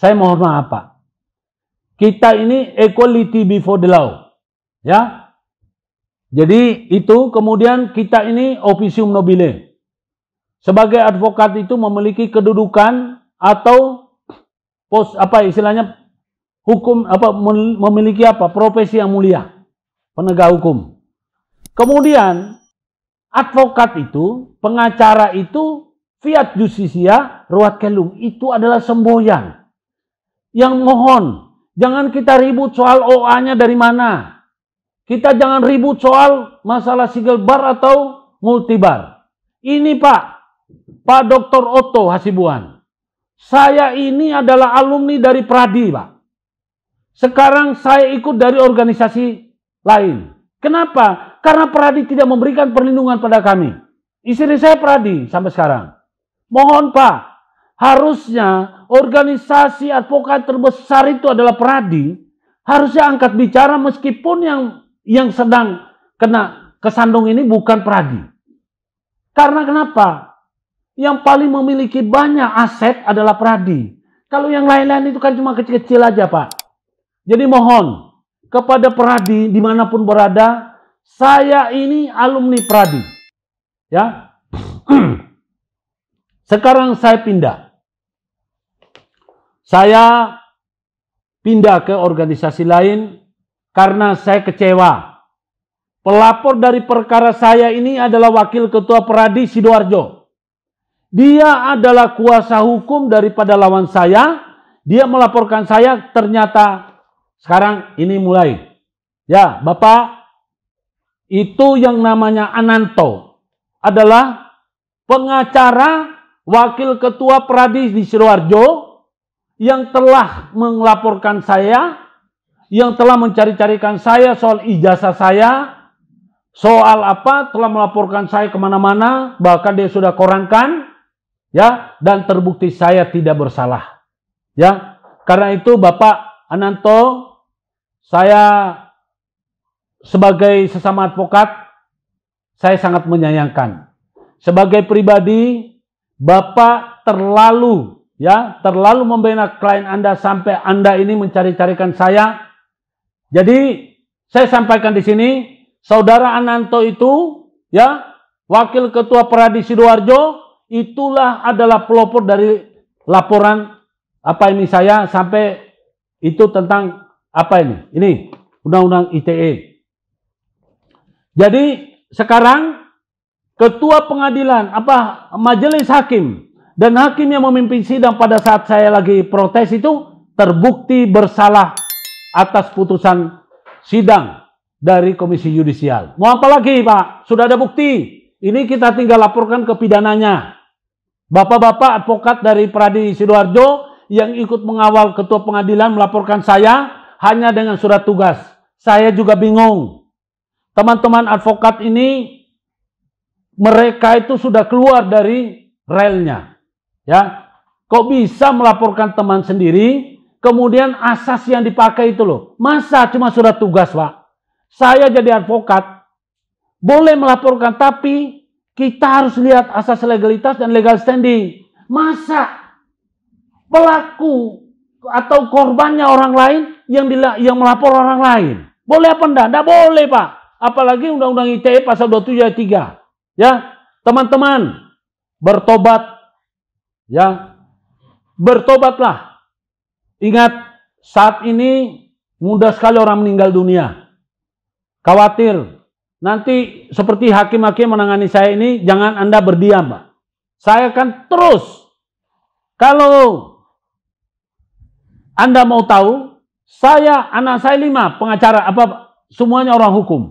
Saya mohon maaf Pak. Kita ini equality before the law. Ya. Jadi itu kemudian kita ini officium nobile. Sebagai advokat itu memiliki kedudukan atau pos apa istilahnya hukum apa memiliki apa profesi yang mulia penegak hukum. Kemudian advokat itu, pengacara itu, fiat justisia, ruat kelum, itu adalah semboyan yang mohon. Jangan kita ribut soal OA-nya dari mana. Kita jangan ribut soal masalah single bar atau multibar. Ini Pak, Pak Dr. Otto Hasibuan. Saya ini adalah alumni dari Pradi, Pak. Sekarang saya ikut dari organisasi lain. Kenapa? Karena Pradi tidak memberikan perlindungan pada kami. Istri saya Pradi sampai sekarang. Mohon Pak, Harusnya organisasi advokat terbesar itu adalah Peradi. Harusnya angkat bicara meskipun yang yang sedang kena kesandung ini bukan Peradi. Karena kenapa? Yang paling memiliki banyak aset adalah Peradi. Kalau yang lain-lain itu kan cuma kecil-kecil aja, Pak. Jadi mohon kepada Peradi dimanapun berada, saya ini alumni Peradi. Ya. Sekarang saya pindah. Saya pindah ke organisasi lain karena saya kecewa. Pelapor dari perkara saya ini adalah Wakil Ketua Peradi Sidoarjo. Dia adalah kuasa hukum daripada lawan saya. Dia melaporkan saya ternyata sekarang ini mulai. Ya, Bapak, itu yang namanya Ananto adalah pengacara Wakil Ketua Peradi di Sidoarjo yang telah melaporkan saya, yang telah mencari-carikan saya soal ijazah saya, soal apa telah melaporkan saya kemana-mana, bahkan dia sudah korankan, ya, dan terbukti saya tidak bersalah, ya. Karena itu Bapak Ananto, saya sebagai sesama advokat, saya sangat menyayangkan. Sebagai pribadi, Bapak terlalu ya terlalu membela klien Anda sampai Anda ini mencari-carikan saya. Jadi saya sampaikan di sini, saudara Ananto itu ya wakil ketua Peradi Sidoarjo itulah adalah pelopor dari laporan apa ini saya sampai itu tentang apa ini? Ini undang-undang ITE. Jadi sekarang ketua pengadilan apa majelis hakim dan hakim yang memimpin sidang pada saat saya lagi protes itu terbukti bersalah atas putusan sidang dari Komisi Yudisial. Mau apa lagi Pak? Sudah ada bukti. Ini kita tinggal laporkan ke pidananya. Bapak-bapak advokat dari Pradi Sidoarjo yang ikut mengawal ketua pengadilan melaporkan saya hanya dengan surat tugas. Saya juga bingung. Teman-teman advokat ini mereka itu sudah keluar dari relnya. Ya, kok bisa melaporkan teman sendiri? Kemudian asas yang dipakai itu loh. Masa cuma surat tugas, Pak? Saya jadi advokat. Boleh melaporkan, tapi kita harus lihat asas legalitas dan legal standing. Masa pelaku atau korbannya orang lain yang yang melapor orang lain. Boleh apa enggak? Enggak boleh, Pak. Apalagi Undang-Undang ITE pasal 27 ayat 3. Ya, teman-teman, bertobat Ya. Bertobatlah. Ingat saat ini mudah sekali orang meninggal dunia. Khawatir. Nanti seperti hakim-hakim menangani saya ini, jangan Anda berdiam, Pak. Saya akan terus. Kalau Anda mau tahu, saya, anak saya lima, pengacara, apa semuanya orang hukum.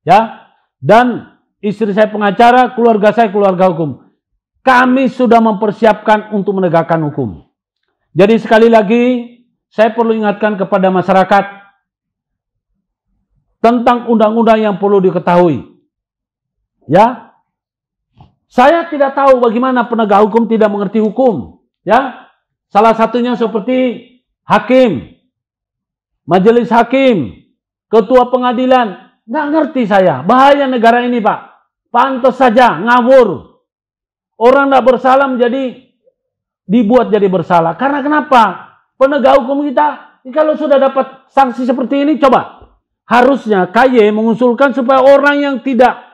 Ya, dan istri saya pengacara, keluarga saya keluarga hukum. Kami sudah mempersiapkan untuk menegakkan hukum. Jadi sekali lagi, saya perlu ingatkan kepada masyarakat tentang undang-undang yang perlu diketahui. Ya. Saya tidak tahu bagaimana penegak hukum tidak mengerti hukum, ya. Salah satunya seperti hakim, majelis hakim, ketua pengadilan, nggak ngerti saya. Bahaya negara ini, Pak. Pantas saja ngawur. Orang tidak bersalah menjadi dibuat jadi bersalah. Karena kenapa? Penegak hukum kita, kalau sudah dapat sanksi seperti ini, coba. Harusnya KY mengusulkan supaya orang yang tidak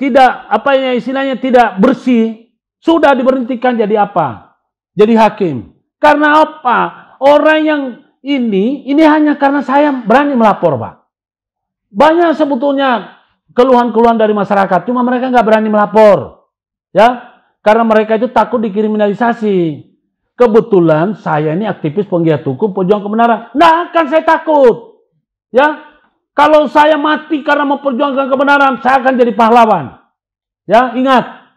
tidak apa ya istilahnya tidak bersih sudah diberhentikan jadi apa? Jadi hakim. Karena apa? Orang yang ini ini hanya karena saya berani melapor, Pak. Banyak sebetulnya keluhan-keluhan dari masyarakat, cuma mereka nggak berani melapor. Ya, karena mereka itu takut dikriminalisasi. Kebetulan saya ini aktivis penggiat hukum, pejuang kebenaran. Nah, kan saya takut. Ya, kalau saya mati karena memperjuangkan kebenaran, saya akan jadi pahlawan. Ya, ingat.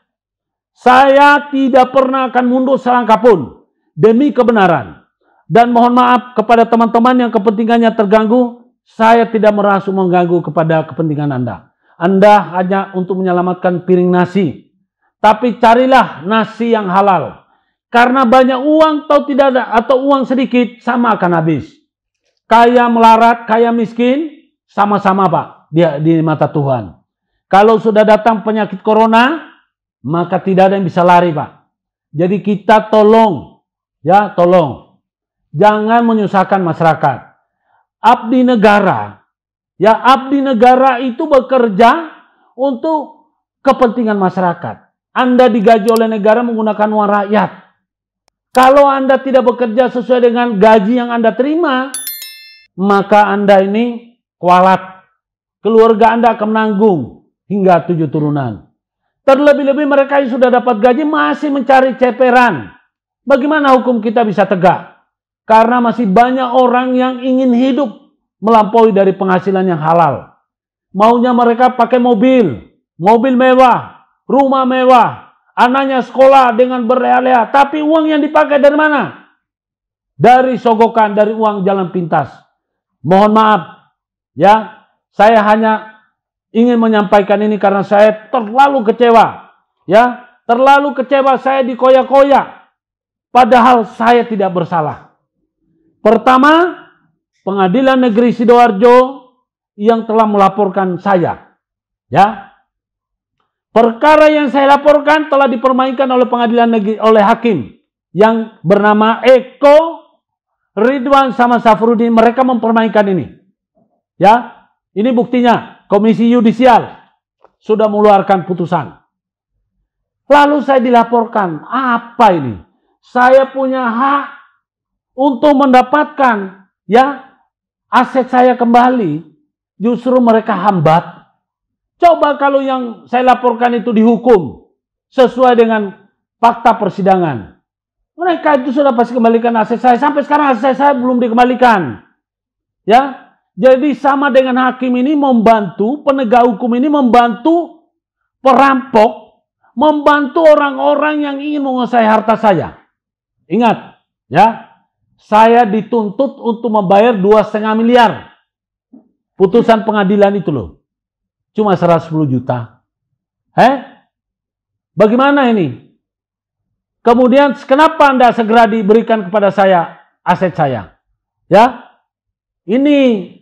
Saya tidak pernah akan mundur selangkah pun demi kebenaran. Dan mohon maaf kepada teman-teman yang kepentingannya terganggu, saya tidak merasa mengganggu kepada kepentingan Anda. Anda hanya untuk menyelamatkan piring nasi tapi carilah nasi yang halal. Karena banyak uang atau tidak ada atau uang sedikit sama akan habis. Kaya melarat, kaya miskin sama-sama Pak dia di mata Tuhan. Kalau sudah datang penyakit corona, maka tidak ada yang bisa lari, Pak. Jadi kita tolong ya, tolong. Jangan menyusahkan masyarakat. Abdi negara ya abdi negara itu bekerja untuk kepentingan masyarakat. Anda digaji oleh negara menggunakan uang rakyat. Kalau Anda tidak bekerja sesuai dengan gaji yang Anda terima, maka Anda ini kualat. Keluarga Anda akan menanggung hingga tujuh turunan. Terlebih-lebih mereka yang sudah dapat gaji masih mencari ceperan. Bagaimana hukum kita bisa tegak? Karena masih banyak orang yang ingin hidup melampaui dari penghasilan yang halal. Maunya mereka pakai mobil, mobil mewah, rumah mewah, anaknya sekolah dengan berlea-lea, tapi uang yang dipakai dari mana? Dari sogokan, dari uang jalan pintas. Mohon maaf, ya, saya hanya ingin menyampaikan ini karena saya terlalu kecewa, ya, terlalu kecewa saya dikoyak-koyak, padahal saya tidak bersalah. Pertama, Pengadilan Negeri Sidoarjo yang telah melaporkan saya, ya, Perkara yang saya laporkan telah dipermainkan oleh pengadilan negeri oleh hakim yang bernama Eko Ridwan sama Safrudin. Mereka mempermainkan ini. Ya, ini buktinya. Komisi Yudisial sudah mengeluarkan putusan. Lalu saya dilaporkan, apa ini? Saya punya hak untuk mendapatkan ya aset saya kembali. Justru mereka hambat Coba kalau yang saya laporkan itu dihukum sesuai dengan fakta persidangan. Mereka itu sudah pasti kembalikan aset saya. Sampai sekarang aset saya belum dikembalikan. Ya, jadi sama dengan hakim ini membantu, penegak hukum ini membantu perampok, membantu orang-orang yang ingin menguasai harta saya. Ingat, ya, saya dituntut untuk membayar 2,5 miliar. Putusan pengadilan itu loh. Cuma 110 juta. Eh? Bagaimana ini? Kemudian kenapa Anda segera diberikan kepada saya aset saya? Ya. Ini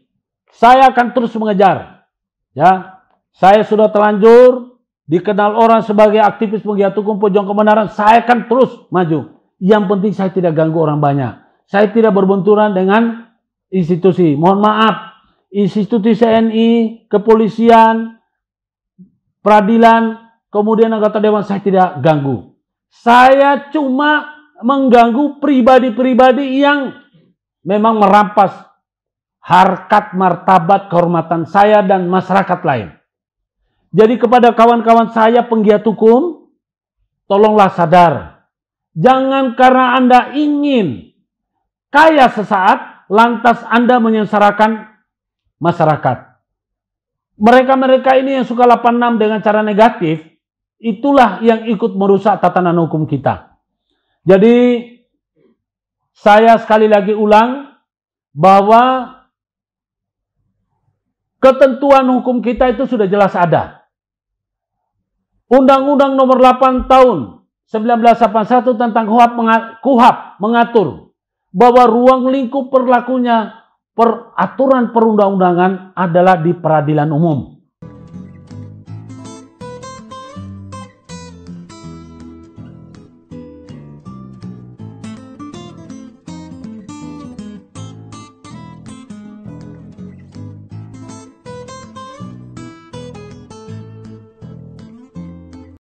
saya akan terus mengejar. Ya. Saya sudah terlanjur dikenal orang sebagai aktivis penggiat hukum pojok kebenaran, saya akan terus maju. Yang penting saya tidak ganggu orang banyak. Saya tidak berbenturan dengan institusi. Mohon maaf, institusi CNI, kepolisian, peradilan, kemudian anggota dewan saya tidak ganggu. Saya cuma mengganggu pribadi-pribadi yang memang merampas harkat martabat kehormatan saya dan masyarakat lain. Jadi kepada kawan-kawan saya penggiat hukum, tolonglah sadar. Jangan karena Anda ingin kaya sesaat, lantas Anda menyengsarakan masyarakat. Mereka-mereka ini yang suka 86 dengan cara negatif, itulah yang ikut merusak tatanan hukum kita. Jadi saya sekali lagi ulang bahwa ketentuan hukum kita itu sudah jelas ada. Undang-Undang Nomor 8 Tahun 1981 tentang KUHAP mengatur bahwa ruang lingkup perlakunya peraturan perundang-undangan adalah di peradilan umum.